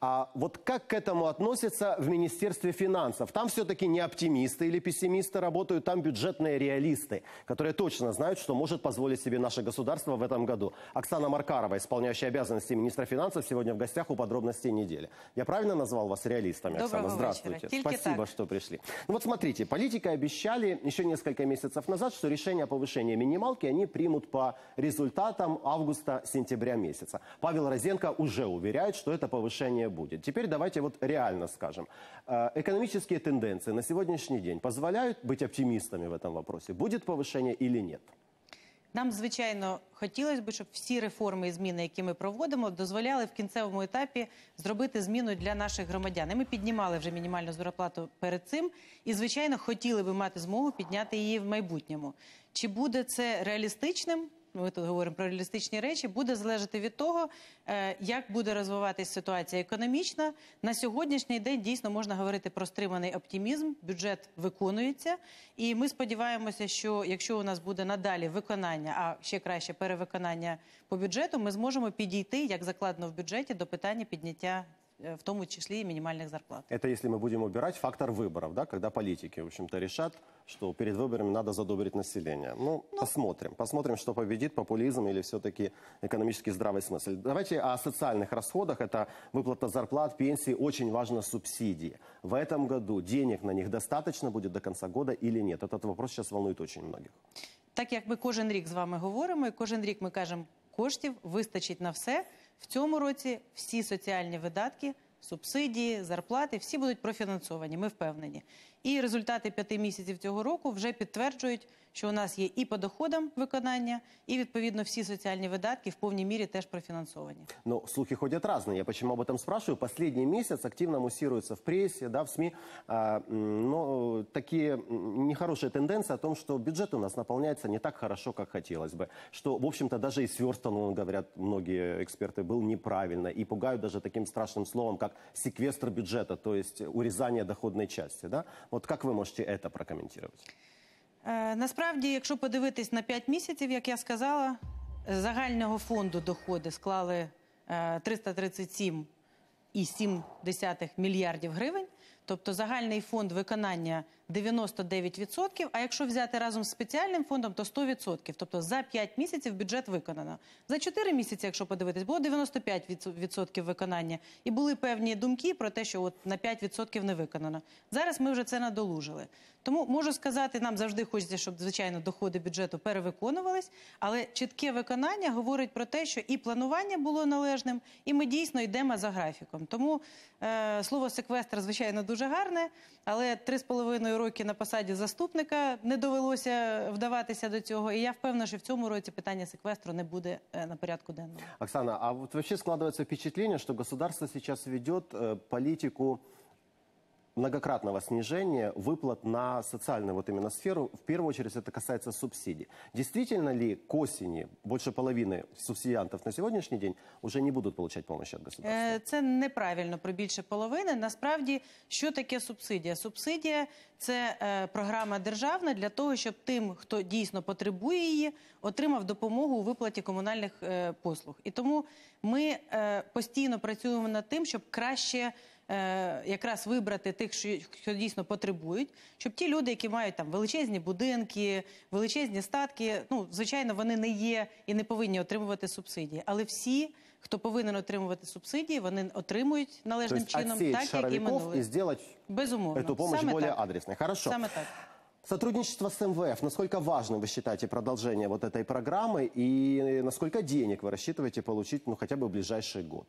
А вот как к этому относятся в Министерстве финансов? Там все-таки не оптимисты или пессимисты работают, там бюджетные реалисты, которые точно знают, что может позволить себе наше государство в этом году. Оксана Маркарова, исполняющая обязанности министра финансов, сегодня в гостях у подробностей недели. Я правильно назвал вас реалистами, Доброго Оксана? Здравствуйте. Вечера. Спасибо, так. что пришли. Ну вот смотрите, политики обещали еще несколько месяцев назад, что решение о повышении минималки они примут по результатам августа-сентября месяца. Павел Розенко уже уверяет, что это повышение движение будет. Теперь давайте вот реально скажем. Э, экономические тенденции на сегодняшний день позволяют быть оптимистами в этом вопросе? Будет повышение или нет? Нам, звичайно, хотілося б, щоб всі реформи і зміни, які ми проводимо, дозволяли в кінцевому етапі зробити зміну для наших громадян. І Ми піднімали вже мінімальну зарплату перед цим, і звичайно хотіли би мати змогу підняти її в майбутньому. Чи буде це реалістичним? ми тут говоримо про реалістичні речі, буде залежати від того, е, як буде розвиватися ситуація економічна. На сьогоднішній день дійсно можна говорити про стриманий оптимізм. Бюджет виконується, і ми сподіваємося, що якщо у нас буде надалі виконання, а ще краще перевиконання по бюджету, ми зможемо підійти як закладно в бюджеті до питання підняття. Э, в том числе и минимальных зарплат. Это если мы будем убирать фактор выборов, да, когда политики, в общем-то, решат, что перед выборами надо задобрить население. Ну, ну, посмотрим. Посмотрим, что победит, популизм или все-таки экономический здравый смысл. Давайте о социальных расходах. Это выплата зарплат, пенсии, очень важно субсидии. В этом году денег на них достаточно будет до конца года или нет? Этот вопрос сейчас волнует очень многих. Так як ми кожен рік з вами говоримо, і кожен рік ми кажемо, коштів вистачить на все – В цьому році всі соціальні видатки субсидії, зарплати всі будуть профінансовані. Ми впевнені. І результати п'яти місяців цього року вже підтверджують, що у нас є і по доходам виконання, і відповідно всі соціальні видатки в повній мірі теж профінансовані. Ну слухи ходять різні. Я почему об этом спрашиваю? Последний місяць активно муссируется в пресі, да, в СМИ. А, но такие нехорошие тенденции о том, что бюджет у нас наповняється не так хорошо, як хотелось бы. що в общем-то, даже і сверстан, говорять многие експерти, був неправильно. і пугають даже таким страшним словом, как как секвестр бюджета, то есть урізання доходної частини. Да? Вот как вы можете это прокоментувати? Е, насправді, якщо подивитись на 5 місяців, як я сказала, загального фонду доходи склали 337,7 е, мільярдів гривень. Тобто загальний фонд виконання 99%, А якщо взяти разом з спеціальним фондом, то 100%. Тобто за 5 місяців бюджет виконано. За 4 місяці, якщо подивитись, було 95% виконання. І були певні думки про те, що от на 5% не виконано. Зараз ми вже це надолужили. Тому можу сказати, нам завжди хочеться, щоб звичайно доходи бюджету перевиконувались, але чітке виконання говорить про те, що і планування було належним, і ми дійсно йдемо за графіком. Тому е, слово секвестр, звичайно, дуже гарне, але 3,5 роки роки на посаді заступника не довелося вдаватися до цього. І я впевнена, що в цьому році питання секвестру не буде е, на порядку денного. Оксана, а от вообще складывается впечатлення, що государство сейчас ведет э, политику многократного снижения выплат на социальную вот именно сферу. В первую очередь это касается субсидий. Действительно ли к осени больше половины субсидиантов на сьогоднішній день уже не будуть получать помощи від э, государства? Це неправильно про більше половини. Насправді, що таке субсидія? Субсидія це е, програма державна для того, щоб тим, хто дійсно потребує її, отримав допомогу у виплаті комунальних е, послуг. І тому ми е, постійно працюємо над тим, щоб краще. Е, якраз вибрати тих, що дійсно потребують, щоб ті люди, які мають там величезні будинки, величезні статки, ну звичайно, вони не є і не повинні отримувати субсидії, але всі. Хто повинен отримувати субсидії, вони отримують належним То тобто чином, так як і минули. и сделать Безумовно. эту помощь Саме более так. Хорошо. Саме так. Сотрудничество с МВФ, насколько важно вы считаете продолжение вот этой программы и насколько денег вы рассчитываете получить ну, хотя бы в ближайший год?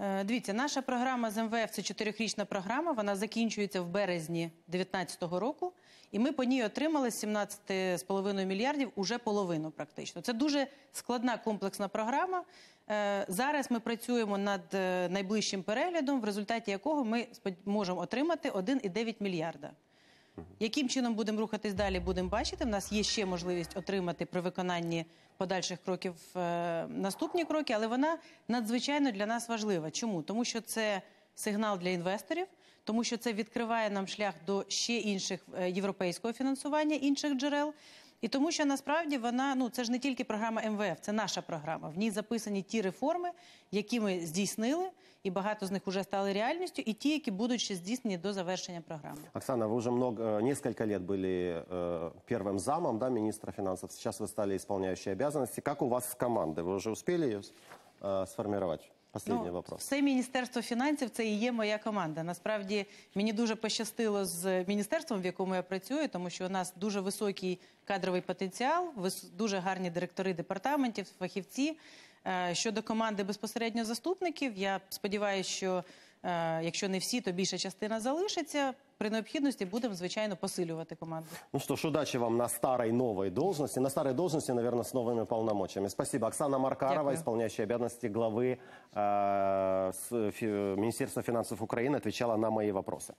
Е, дивіться, наша програма з МВФ це чотирьохрічна програма. Вона закінчується в березні 2019 року, і ми по ній отримали 17,5 мільярдів уже половину. Практично це дуже складна комплексна програма. Е, зараз ми працюємо над е, найближчим переглядом, в результаті якого ми можемо отримати 1,9 мільярда яким чином будемо рухатись далі, будемо бачити. У нас є ще можливість отримати при виконанні подальших кроків е, наступні кроки, але вона надзвичайно для нас важлива. Чому? Тому що це сигнал для інвесторів, тому що це відкриває нам шлях до ще інших е, європейського фінансування, інших джерел. І тому, що насправді вона ну це ж не тільки програма МВФ, це наша програма. В ній записані ті реформи, які ми здійснили, і багато з них вже стали реальністю, і ті, які будуть ще здійснені до завершення програми. Оксана, ви вже много е, несколько лет були э, е, первым замом да, міністра фінансів. Зараз ви стали исполняющей обязанности. Як у вас з команди Ви вже успели її э, сформувати? Останній ну, вопрос. Все міністерство фінансів це і є моя команда. Насправді мені дуже пощастило з міністерством, в якому я працюю, тому що у нас дуже високий кадровий потенціал, дуже гарні директори департаментів, фахівці. Е, щодо команди безпосередньо заступників, я сподіваюся, що Е, якщо не всі, то більша частина залишиться. При необхідності. Будемо звичайно, посилювати команду. Ну что ж, удачі вам на старой новой должности. На старой должности, наверное, з новими полномочиями. Спасибо. Оксана Маркарова, Дякую. исполняющая глави главы э, Министерства финансов Украины, на мої вопросы.